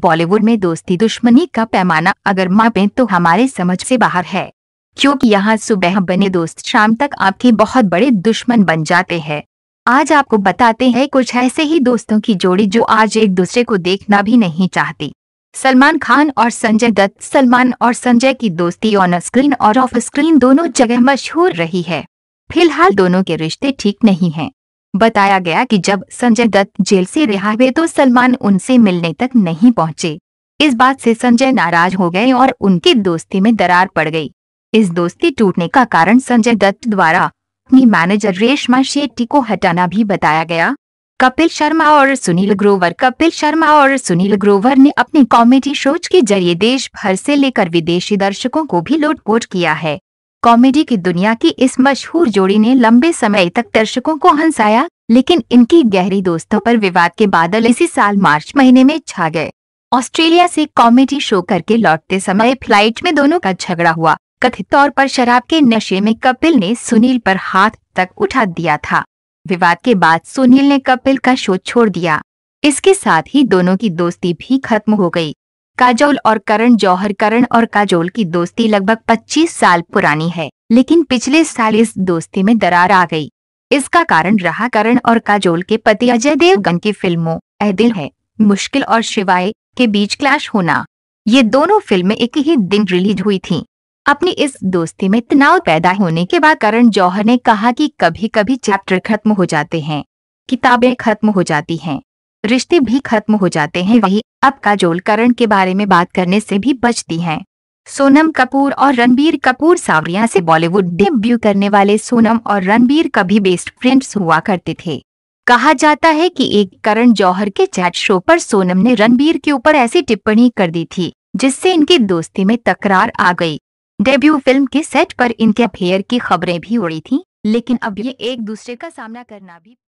बॉलीवुड में दोस्ती दुश्मनी का पैमाना अगर मापें तो हमारे समझ से बाहर है क्योंकि यहाँ सुबह बने दोस्त शाम तक आपके बहुत बड़े दुश्मन बन जाते हैं आज आपको बताते हैं कुछ ऐसे ही दोस्तों की जोड़ी जो आज एक दूसरे को देखना भी नहीं चाहती सलमान खान और संजय दत्त सलमान और संजय की दोस्ती ऑन स्क्रीन और ऑफ स्क्रीन दोनों जगह मशहूर रही है फिलहाल दोनों के रिश्ते ठीक नहीं हैं। बताया गया कि जब संजय दत्त जेल से रिहा हुए तो सलमान उनसे मिलने तक नहीं पहुंचे इस बात से संजय नाराज हो गए और उनकी दोस्ती में दरार पड़ गई इस दोस्ती टूटने का कारण संजय दत्त द्वारा अपनी मैनेजर रेशमा शेट्टी को हटाना भी बताया गया कपिल शर्मा और सुनील ग्रोवर कपिल शर्मा और सुनील ग्रोवर ने अपने कॉमेडी शोज के जरिए देश भर से लेकर विदेशी दर्शकों को भी लोटपोट किया है कॉमेडी की दुनिया की इस मशहूर जोड़ी ने लंबे समय तक दर्शकों को हंसाया लेकिन इनकी गहरी दोस्तों पर विवाद के बादल इसी साल मार्च महीने में छा गए ऑस्ट्रेलिया से कॉमेडी शो करके लौटते समय फ्लाइट में दोनों का झगड़ा हुआ कथित तौर पर शराब के नशे में कपिल ने सुनील पर हाथ तक उठा दिया था विवाद के बाद सुनील ने कपिल का शो छोड़ दिया इसके साथ ही दोनों की दोस्ती भी खत्म हो गई काजोल और करण जौहर करण और काजोल की दोस्ती लगभग 25 साल पुरानी है लेकिन पिछले साल इस दोस्ती में दरार आ गई इसका कारण रहा करण और काजोल के पति अजय देवगन की फिल्मों अहदिल है मुश्किल और शिवाय के बीच क्लैश होना ये दोनों फिल्में एक ही दिन रिलीज हुई थीं। अपनी इस दोस्ती में तनाव पैदा होने के बाद करण जौहर ने कहा कि कभी कभी चैप्टर खत्म हो जाते हैं किताबें खत्म हो जाती हैं रिश्ते भी खत्म हो जाते हैं वही अब काजोल करण के बारे में बात करने से भी बचती हैं सोनम कपूर और रणबीर कपूर सावरिया से बॉलीवुड डेब्यू करने वाले सोनम और रणबीर कभी बेस्ट फ्रेंड्स हुआ करते थे कहा जाता है कि एक करण जौहर के चैट शो पर सोनम ने रणबीर के ऊपर ऐसी टिप्पणी कर दी थी जिससे इनकी दोस्ती में तकरार आ गई डेब्यू फिल्म के सेट पर इनके अफेयर की खबरें भी उड़ी थी लेकिन अब ये एक दूसरे का सामना करना भी